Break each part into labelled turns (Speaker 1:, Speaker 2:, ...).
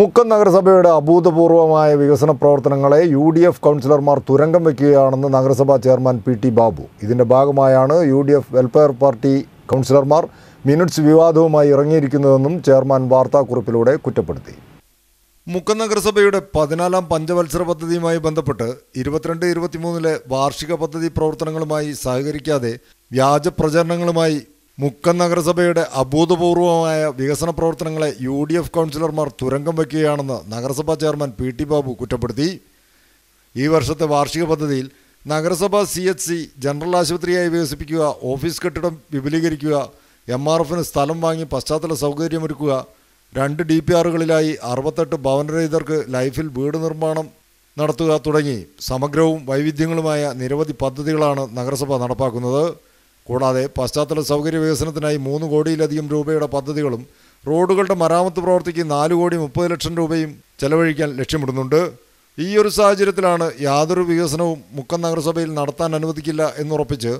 Speaker 1: മുക്കം നഗരസഭയുടെ അഭൂതപൂർവമായ വികസന പ്രവർത്തനങ്ങളെ യു ഡി എഫ് കൗൺസിലർമാർ തുരങ്കം വയ്ക്കുകയാണെന്ന് നഗരസഭാ ചെയർമാൻ പി ടി ബാബു ഇതിൻ്റെ ഭാഗമായാണ് U D F welfare party കൗൺസിലർമാർ മിനിറ്റ്സ് വിവാദവുമായി ഇറങ്ങിയിരിക്കുന്നതെന്നും ചെയർമാൻ വാർത്താക്കുറിപ്പിലൂടെ കുറ്റപ്പെടുത്തി മുക്കം നഗരസഭയുടെ പതിനാലാം പഞ്ചവത്സര പദ്ധതിയുമായി ബന്ധപ്പെട്ട് ഇരുപത്തിരണ്ട് ഇരുപത്തിമൂന്നിലെ വാർഷിക പദ്ധതി പ്രവർത്തനങ്ങളുമായി സഹകരിക്കാതെ വ്യാജ പ്രചരണങ്ങളുമായി മുക്കൻ നഗരസഭയുടെ അഭൂതപൂർവമായ വികസന പ്രവർത്തനങ്ങളെ യു ഡി എഫ് കൗൺസിലർമാർ തുരങ്കം വയ്ക്കുകയാണെന്ന് നഗരസഭാ ചെയർമാൻ പി ടി ബാബു കുറ്റപ്പെടുത്തി ഈ വർഷത്തെ വാർഷിക പദ്ധതിയിൽ നഗരസഭ സി എച്ച് സി ജനറൽ ആശുപത്രിയായി വികസിപ്പിക്കുക ഓഫീസ് കെട്ടിടം വിപുലീകരിക്കുക എം ആർ എഫിന് സ്ഥലം വാങ്ങി പശ്ചാത്തല സൗകര്യമൊരുക്കുക രണ്ട് ഡി പി ആറുകളിലായി അറുപത്തെട്ട് ഭവനരഹിതർക്ക് ലൈഫിൽ വീട് നിർമ്മാണം നടത്തുക തുടങ്ങി സമഗ്രവും വൈവിധ്യങ്ങളുമായ നിരവധി പദ്ധതികളാണ് നഗരസഭ നടപ്പാക്കുന്നത് കൂടാതെ പശ്ചാത്തല സൗകര്യ വികസനത്തിനായി മൂന്ന് കോടിയിലധികം രൂപയുടെ പദ്ധതികളും റോഡുകളുടെ മരാമത്ത് പ്രവർത്തിക്ക് നാല് കോടി മുപ്പത് ലക്ഷം രൂപയും ചെലവഴിക്കാൻ ലക്ഷ്യമിടുന്നുണ്ട് ഈ ഒരു സാഹചര്യത്തിലാണ് യാതൊരു വികസനവും മുക്കം നഗരസഭയിൽ നടത്താൻ അനുവദിക്കില്ല എന്നുറപ്പിച്ച്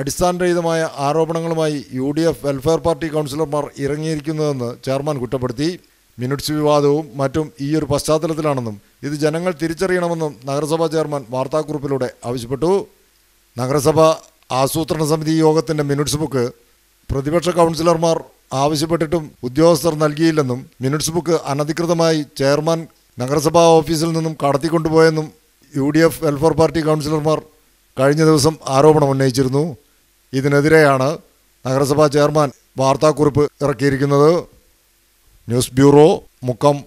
Speaker 1: അടിസ്ഥാനരഹിതമായ ആരോപണങ്ങളുമായി U D F welfare party കൗൺസിലർമാർ ഇറങ്ങിയിരിക്കുന്നതെന്ന് ചെയർമാൻ കുറ്റപ്പെടുത്തി മിനിറ്റ്സ് വിവാദവും മറ്റും ഈ ഒരു പശ്ചാത്തലത്തിലാണെന്നും ഇത് ജനങ്ങൾ തിരിച്ചറിയണമെന്നും നഗരസഭാ ചെയർമാൻ വാർത്താക്കുറിപ്പിലൂടെ ആവശ്യപ്പെട്ടു നഗരസഭ ആസൂത്രണ സമിതി യോഗത്തിൻ്റെ മിനിറ്റ്സ് ബുക്ക് പ്രതിപക്ഷ കൗൺസിലർമാർ ആവശ്യപ്പെട്ടിട്ടും ഉദ്യോഗസ്ഥർ നൽകിയില്ലെന്നും മിനിറ്റ്സ് ബുക്ക് അനധികൃതമായി ചെയർമാൻ നഗരസഭാ ഓഫീസിൽ നിന്നും കടത്തിക്കൊണ്ടുപോയെന്നും U D F welfare party കൗൺസിലർമാർ കഴിഞ്ഞ ദിവസം ആരോപണം ഉന്നയിച്ചിരുന്നു ഇതിനെതിരെയാണ് നഗരസഭാ ചെയർമാൻ വാർത്താക്കുറിപ്പ് ഇറക്കിയിരിക്കുന്നത് ന്യൂസ് ബ്യൂറോ മുക്കം